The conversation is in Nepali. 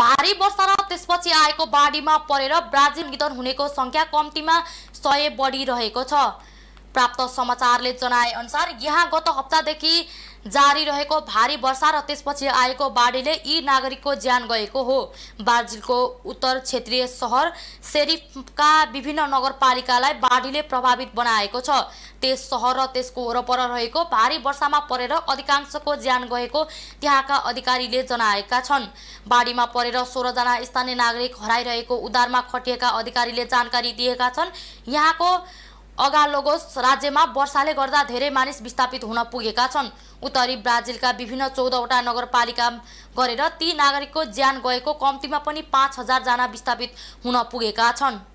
भारी वर्षा र त्यसपछि आएको बाढीमा परेर ब्राजिल निधन हुनेको सङ्ख्या कम्तीमा सय बढिरहेको छ प्राप्त समाचारले जनाए अनुसार यहाँ गत हप्तादेखि जारी रहेको भारी वर्षा र त्यसपछि आएको बाढीले यी नागरिकको ज्यान गएको हो ब्राजिलको उत्तर क्षेत्रीय सहर सेरिफका विभिन्न नगरपालिकालाई बाढीले प्रभावित बनाएको छ त्यस सहर र त्यसको वरपर रहेको भारी वर्षामा परेर अधिकांशको ज्यान गएको त्यहाँका अधिकारीले जनाएका छन् बाढीमा परेर सोह्रजना स्थानीय नागरिक हराइरहेको उद्धारमा खटिएका अधिकारीले जानकारी दिएका छन् यहाँको अगालोगोस राज्यमा वर्षाले गर्दा धेरै मानिस विस्थापित हुन पुगेका छन् उत्तरी ब्राजिलका विभिन्न चौधवटा नगरपालिका गरेर ती नागरिकको ज्यान गएको कम्तीमा पनि पाँच हजारजना विस्थापित हुन पुगेका छन्